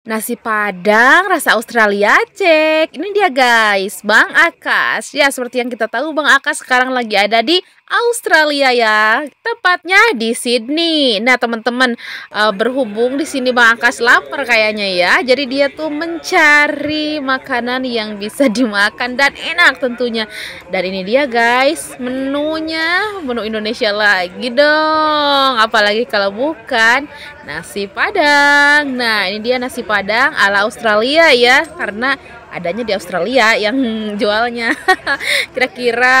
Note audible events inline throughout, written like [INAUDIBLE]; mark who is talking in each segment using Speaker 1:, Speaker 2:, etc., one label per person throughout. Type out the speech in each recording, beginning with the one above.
Speaker 1: Nasi Padang rasa Australia cek. Ini dia guys, Bang Akas. Ya, seperti yang kita tahu Bang Akas sekarang lagi ada di Australia ya. Tepatnya di Sydney. Nah, teman-teman uh, berhubung di sini Bang Akas lapar kayaknya ya. Jadi dia tuh mencari makanan yang bisa [LAUGHS] dimakan dan enak tentunya. Dan ini dia guys, menunya menu Indonesia lagi dong. Apalagi kalau bukan nasi padang. Nah, ini dia nasi padang ala Australia ya, karena adanya di Australia yang [LAUGHS] jualnya. [LAUGHS] Kira-kira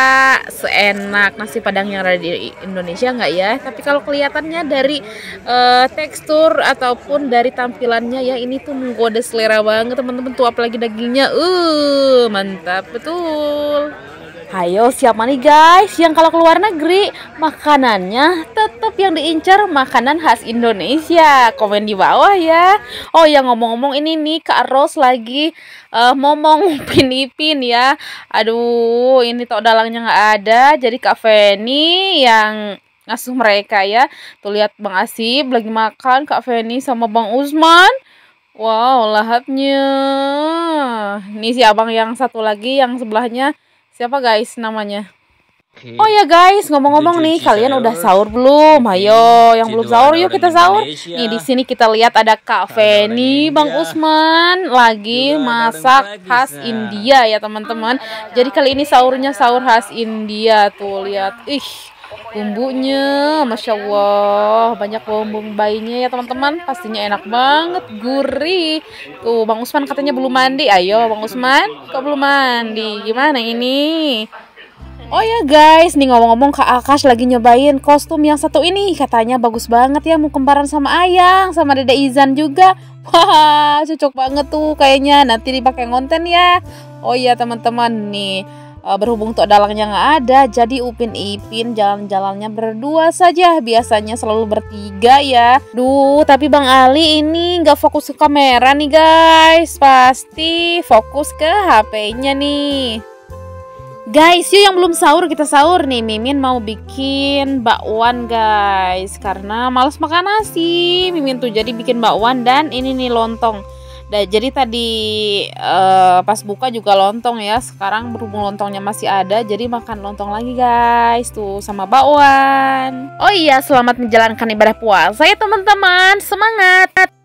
Speaker 1: seenak nasi padang yang ada di Indonesia nggak ya? Tapi kalau kelihatannya dari uh, tekstur ataupun dari tampilannya ya ini tuh menggoda selera banget teman-teman tuh apalagi dagingnya. Uh, mantap betul. Ayo siapa nih guys yang kalau keluar negeri makanannya tetap yang diincar makanan khas Indonesia. Komen di bawah ya. Oh ya ngomong-ngomong ini nih Kak Ros lagi uh, eh, ngomong upin [LAUGHS] ipin ya. Aduh ini tok dalangnya nggak ada. Jadi Kak Feni yang ngasuh mereka ya. Tuh lihat Bang Asib lagi makan Kak Feni sama Bang Usman. Wow lahapnya. Ini si abang yang satu lagi yang sebelahnya siapa guys namanya Okay. Oh ya guys, ngomong-ngomong nih, kalian udah sahur belum? Iya, Ayo, yang belum sahur yuk kita sahur. Indonesia. Nih di sini kita lihat ada Kak Feni, Bang Usman lagi Dua masak lagi, khas nah. India ya teman-teman. Jadi kali ini sahurnya sahur khas India tuh lihat. Ih, bumbunya, masya Allah, banyak bumbu bayinya ya teman-teman. Pastinya enak banget, gurih. Tuh Bang Usman katanya belum mandi. Ayo Bang Usman, kok belum mandi? Gimana ini? Oh ya guys, nih ngomong-ngomong Kak Akash lagi nyobain kostum yang satu ini Katanya bagus banget ya, mau kembaran sama Ayang, sama Dede Izan juga [LAUGHS] Wah, cocok banget tuh kayaknya, nanti dipakai konten ya Oh iya teman-teman nih, eh, berhubung Tok Dalangnya nggak ada Jadi Upin Ipin jalan-jalannya berdua saja Biasanya selalu bertiga ya Duh, tapi Bang Ali ini nggak fokus ke kamera nih guys Pasti fokus ke HP-nya nih Guys, yuk yang belum sahur kita sahur nih. Mimin mau bikin bakwan, guys. Karena males makan nasi, Mimin tuh jadi bikin bakwan dan ini nih lontong. Dan jadi tadi uh, pas buka juga lontong ya. Sekarang berhubung lontongnya masih ada, jadi makan lontong lagi, guys. Tuh sama bakwan. Oh iya, selamat menjalankan ibadah puasa ya, teman-teman. Semangat.